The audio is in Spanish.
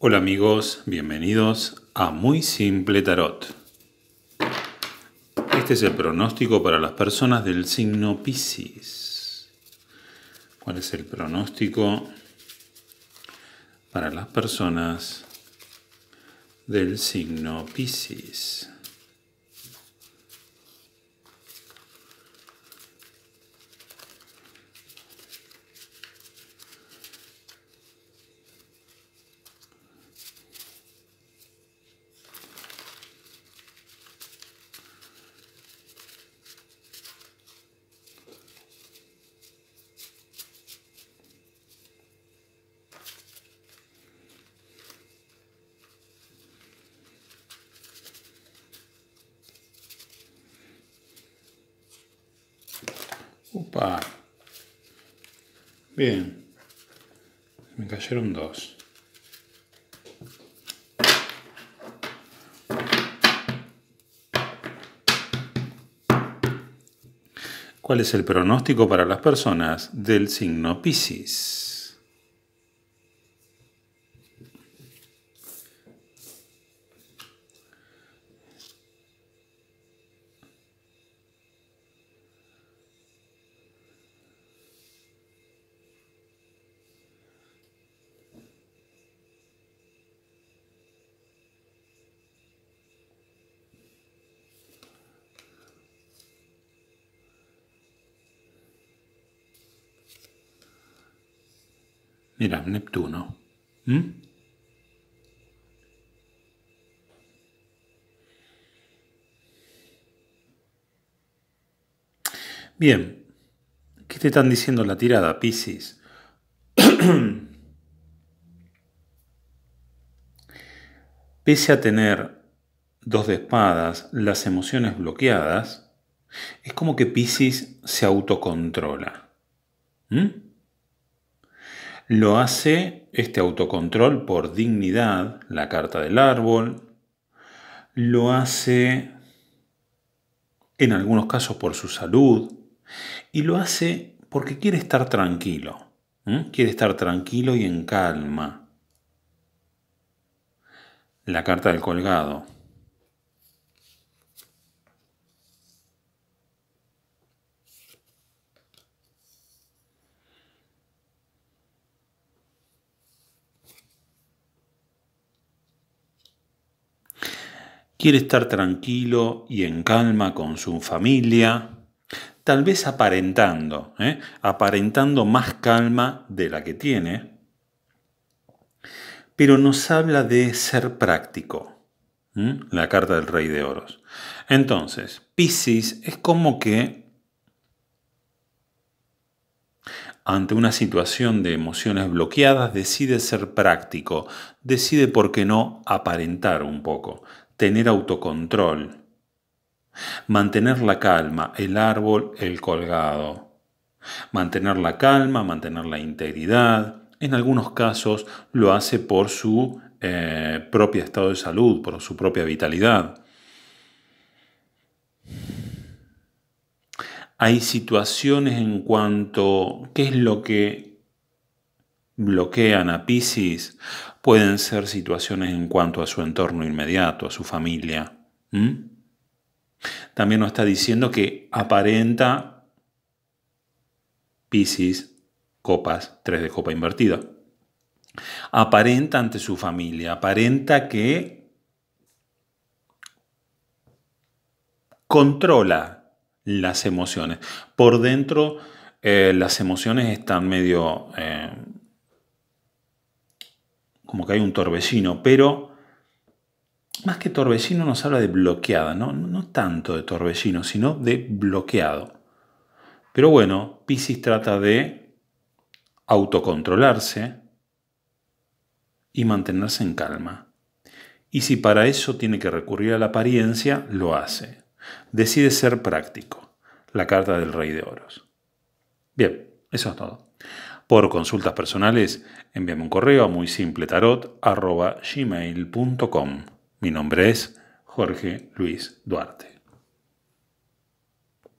Hola amigos, bienvenidos a Muy Simple Tarot. Este es el pronóstico para las personas del signo piscis ¿Cuál es el pronóstico para las personas del signo piscis Upa. Bien. Me cayeron dos. ¿Cuál es el pronóstico para las personas del signo Piscis? Mira, Neptuno. ¿Mm? Bien, ¿qué te están diciendo la tirada, Piscis? Pese a tener dos de espadas, las emociones bloqueadas, es como que Piscis se autocontrola. ¿Mm? Lo hace este autocontrol por dignidad, la carta del árbol, lo hace en algunos casos por su salud y lo hace porque quiere estar tranquilo, quiere estar tranquilo y en calma. La carta del colgado quiere estar tranquilo y en calma con su familia, tal vez aparentando, ¿eh? aparentando más calma de la que tiene, pero nos habla de ser práctico, la carta del rey de oros. Entonces, Pisces es como que ante una situación de emociones bloqueadas decide ser práctico, decide, por qué no, aparentar un poco, tener autocontrol, mantener la calma, el árbol, el colgado, mantener la calma, mantener la integridad, en algunos casos lo hace por su eh, propio estado de salud, por su propia vitalidad. Hay situaciones en cuanto qué es lo que bloquean a Pisces pueden ser situaciones en cuanto a su entorno inmediato, a su familia. También nos está diciendo que aparenta Pisces, copas, tres de copa invertida. Aparenta ante su familia, aparenta que controla las emociones. Por dentro, eh, las emociones están medio... Eh, como que hay un torbellino, pero más que torbellino nos habla de bloqueada, ¿no? no tanto de torbellino, sino de bloqueado. Pero bueno, Pisces trata de autocontrolarse y mantenerse en calma. Y si para eso tiene que recurrir a la apariencia, lo hace. Decide ser práctico. La carta del rey de oros. Bien, eso es todo. Por consultas personales, envíame un correo a muy simple Mi nombre es Jorge Luis Duarte.